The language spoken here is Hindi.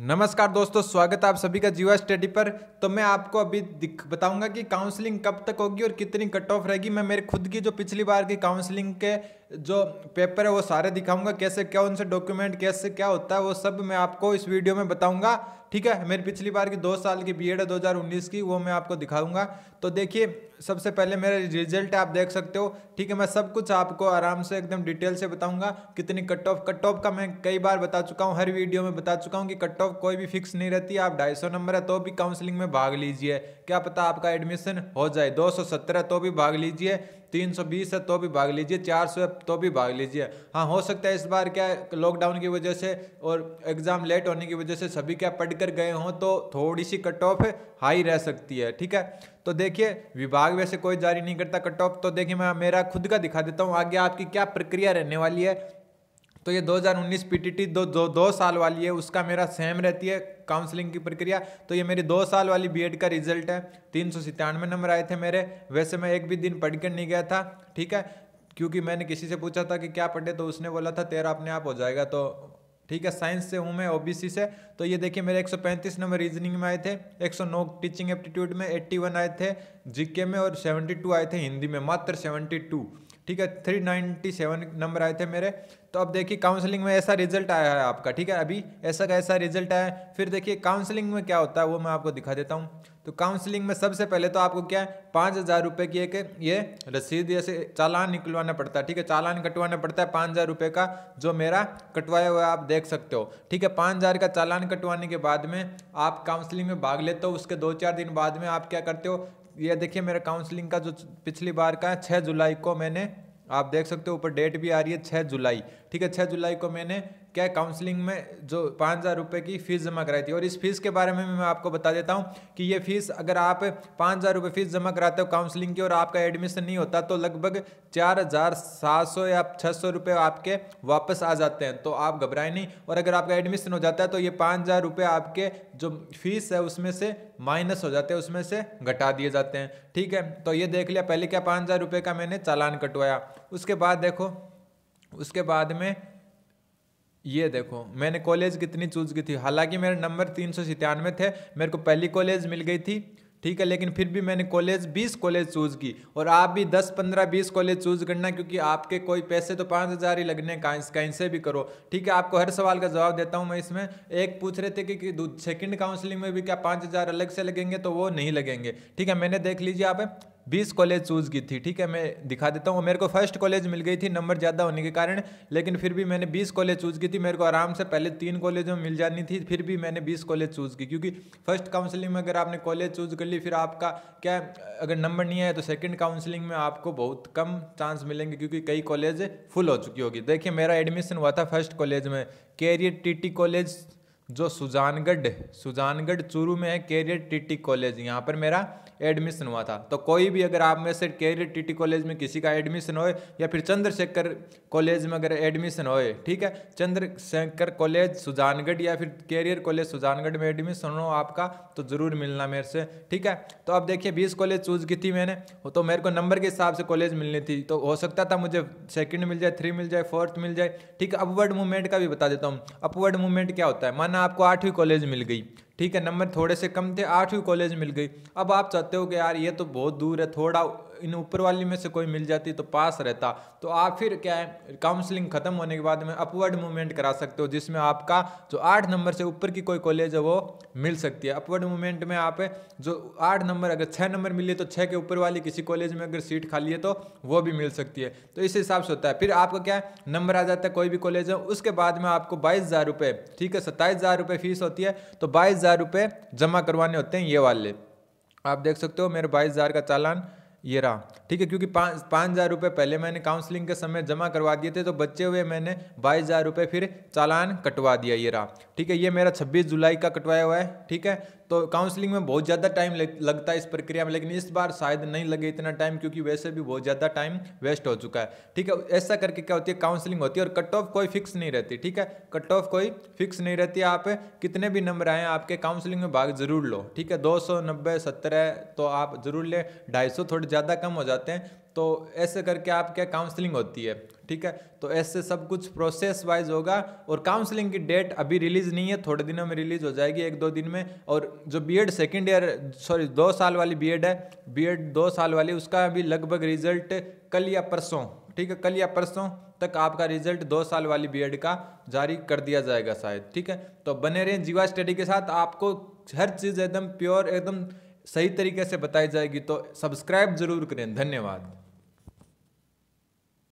नमस्कार दोस्तों स्वागत है आप सभी का जीवा स्टडी पर तो मैं आपको अभी बताऊंगा कि काउंसलिंग कब तक होगी और कितनी कट ऑफ रहेगी मैं मेरे खुद की जो पिछली बार की काउंसलिंग के जो पेपर है वो सारे दिखाऊंगा कैसे क्या उनसे डॉक्यूमेंट कैसे क्या होता है वो सब मैं आपको इस वीडियो में बताऊंगा ठीक है मेरी पिछली बार की दो साल की बीएड है 2019 की वो मैं आपको दिखाऊंगा तो देखिए सबसे पहले मेरा रिजल्ट आप देख सकते हो ठीक है मैं सब कुछ आपको आराम से एकदम डिटेल से बताऊंगा कितनी कट ऑफ कट ऑफ का मैं कई बार बता चुका हूँ हर वीडियो में बता चुका हूँ कि कट ऑफ कोई भी फिक्स नहीं रहती आप ढाई नंबर है तो भी काउंसिलिंग में भाग लीजिए क्या पता आपका एडमिशन हो जाए दो तो भी भाग लीजिए तीन सौ बीस है तो भी भाग लीजिए चार सौ है तो भी भाग लीजिए हाँ हो सकता है इस बार क्या लॉकडाउन की वजह से और एग्ज़ाम लेट होने की वजह से सभी क्या पढ़ कर गए हों तो थोड़ी सी कट ऑफ हाई रह सकती है ठीक है तो देखिए विभाग वैसे कोई जारी नहीं करता कट ऑफ तो देखिए मैं मेरा खुद का दिखा देता हूँ आगे आपकी क्या प्रक्रिया रहने वाली है तो ये 2019 पीटीटी दो दो दो साल वाली है उसका मेरा सेम रहती है काउंसलिंग की प्रक्रिया तो ये मेरी दो साल वाली बीएड का रिजल्ट है तीन सौ सितानवे नंबर आए थे मेरे वैसे मैं एक भी दिन पढ़ कर नहीं गया था ठीक है क्योंकि मैंने किसी से पूछा था कि क्या पढ़े तो उसने बोला था तेरा अपने आप हो जाएगा तो ठीक है साइंस से हूँ मैं ओबीसी से तो ये देखिए मेरे 135 नंबर रीजनिंग में आए थे 109 टीचिंग एप्टीट्यूड में 81 आए थे जीके में और 72 आए थे हिंदी में मात्र 72 ठीक है थ्री नाइन्टी सेवन नंबर आए थे मेरे तो अब देखिए काउंसलिंग में ऐसा रिजल्ट आया है आपका ठीक है अभी ऐसा का ऐसा रिजल्ट आया है फिर देखिए काउंसलिंग में क्या होता है वो मैं आपको दिखा देता हूँ तो काउंसलिंग में सबसे पहले तो आपको क्या है पाँच हज़ार रुपये की एक ये रसीद ऐसे चालान निकलवाना पड़ता है ठीक है चालान कटवाना पड़ता है पाँच हज़ार रुपये का जो मेरा कटवाया हुआ आप देख सकते हो ठीक है पाँच हज़ार का चालान कटवाने के बाद में आप काउंसलिंग में भाग लेते हो उसके दो चार दिन बाद में आप क्या करते हो ये देखिए मेरा काउंसलिंग का जो पिछली बार का है छः जुलाई को मैंने आप देख सकते हो ऊपर डेट भी आ रही है छः जुलाई ठीक है छः जुलाई को मैंने क्या काउंसलिंग में जो पाँच हज़ार रुपये की फ़ीस जमा कराई थी और इस फीस के बारे में मैं आपको बता देता हूँ कि ये फीस अगर आप पाँच हज़ार रुपये फीस जमा कराते हो काउंसलिंग की और आपका एडमिशन नहीं होता तो लगभग चार हज़ार सात सौ या छः सौ रुपये आपके वापस आ जाते हैं तो आप घबराएं नहीं और अगर आपका एडमिशन हो जाता है तो ये पाँच हज़ार रुपये आपके जो फीस है उसमें से माइनस हो जाते हैं उसमें से घटा दिए जाते हैं ठीक है तो ये देख लिया पहले क्या पाँच हज़ार रुपये का मैंने चालान कटवाया उसके बाद देखो उसके बाद में ये देखो मैंने कॉलेज कितनी चूज की थी हालांकि मेरे नंबर तीन सौ सितानवे थे मेरे को पहली कॉलेज मिल गई थी ठीक है लेकिन फिर भी मैंने कॉलेज 20 कॉलेज चूज़ की और आप भी 10 15 20 कॉलेज चूज़ करना क्योंकि आपके कोई पैसे तो पाँच हज़ार ही लगने कहीं कहीं से भी करो ठीक है आपको हर सवाल का जवाब देता हूँ मैं इसमें एक पूछ रहे थे कि, कि सेकंड काउंसलिंग में भी क्या पाँच हज़ार अलग से लगेंगे तो वो नहीं लगेंगे ठीक है मैंने देख लीजिए आप बीस कॉलेज चूज़ की थी ठीक है मैं दिखा देता हूँ मेरे को फर्स्ट कॉलेज मिल गई थी नंबर ज़्यादा होने के कारण लेकिन फिर भी मैंने बीस कॉलेज चूज़ की थी मेरे को आराम से पहले तीन कॉलेज में मिल जानी थी फिर भी मैंने बीस कॉलेज चूज़ की क्योंकि फर्स्ट काउंसलिंग में अगर आपने कॉलेज चूज़ कर ली फिर आपका क्या अगर नंबर नहीं आया तो सेकेंड काउंसलिंग में आपको बहुत कम चांस मिलेंगे क्योंकि कई कॉलेज फुल हो चुकी होगी देखिए मेरा एडमिशन हुआ था फर्स्ट कॉलेज में कैरियर टी कॉलेज जो सुजानगढ़ सुजानगढ़ चूरू में है कैरियर टीटी कॉलेज यहाँ पर मेरा एडमिशन हुआ था तो कोई भी अगर आप में से कैरियर टीटी कॉलेज में किसी का एडमिशन होए या फिर चंद्रशेखर कॉलेज में अगर एडमिशन होए ठीक है चंद्रशेखर कॉलेज सुजानगढ़ या फिर कैरियर कॉलेज सुजानगढ़ में एडमिशन हो आपका तो ज़रूर मिलना मेरे से ठीक है तो अब देखिए बीस कॉलेज चूज़ की थी मैंने तो मेरे को नंबर के हिसाब से कॉलेज मिलनी थी तो हो सकता था मुझे सेकेंड मिल जाए थ्री मिल जाए फोर्थ मिल जाए ठीक है अपवर्ड मूवमेंट का भी बता देता हूँ अपवर्ड मूवमेंट क्या होता है माना ना आपको आठवीं कॉलेज मिल गई ठीक है नंबर थोड़े से कम थे आठवीं कॉलेज मिल गई अब आप चाहते हो कि यार ये तो बहुत दूर है थोड़ा इन ऊपर वाली में से कोई मिल जाती तो पास रहता तो आप फिर क्या है काउंसलिंग खत्म होने के बाद में अपवर्ड मूवमेंट करा सकते हो जिसमें आपका जो आठ नंबर से ऊपर की कोई कॉलेज है वो मिल सकती है अपवर्ड मूवमेंट में आप जो आठ नंबर अगर छः नंबर मिले तो छः के ऊपर वाली किसी कॉलेज में अगर सीट खाली है तो वो भी मिल सकती है तो इस हिसाब से होता है फिर आपका क्या है नंबर आ जाता है कोई भी कॉलेज है उसके बाद में आपको बाईस हज़ार रुपये ठीक है सत्ताईस हज़ार रुपये फीस होती है तो बाईस हज़ार रुपये जमा करवाने होते हैं ये वाले आप देख सकते हो मेरे बाईस हज़ार का चालान ये रहा ठीक है क्योंकि पाँच पाँच हज़ार रुपये पहले मैंने काउंसलिंग के समय जमा करवा दिए थे तो बचे हुए मैंने बाईस हज़ार रुपये फिर चालान कटवा दिया ये रहा ठीक है ये मेरा छब्बीस जुलाई का कटवाया हुआ है ठीक है तो काउंसलिंग में बहुत ज़्यादा टाइम लगता है इस प्रक्रिया में लेकिन इस बार शायद नहीं लगे इतना टाइम क्योंकि वैसे भी बहुत ज़्यादा टाइम वेस्ट हो चुका है ठीक है ऐसा करके क्या होती है काउंसलिंग होती है और कट ऑफ कोई फिक्स नहीं रहती ठीक है कट ऑफ कोई फिक्स नहीं रहती आप कितने भी नंबर आए आपके काउंसलिंग में भाग जरूर लो ठीक है दो सौ नब्बे सत्रह तो आप जरूर लें ढाई सौ थोड़े ज़्यादा कम हो जाते हैं तो ऐसे करके आपके काउंसलिंग होती है ठीक है तो ऐसे सब कुछ प्रोसेस वाइज होगा और काउंसलिंग की डेट अभी रिलीज़ नहीं है थोड़े दिनों में रिलीज़ हो जाएगी एक दो दिन में और जो बीएड सेकंड ईयर सॉरी दो साल वाली बीएड है बीएड दो साल वाली उसका अभी लगभग रिजल्ट कल या परसों ठीक है कल या परसों तक आपका रिजल्ट दो साल वाली एड का जारी कर दिया जाएगा शायद ठीक है तो बने रहें जीवा स्टडी के साथ आपको हर चीज़ एकदम प्योर एकदम सही तरीके से बताई जाएगी तो सब्सक्राइब जरूर करें धन्यवाद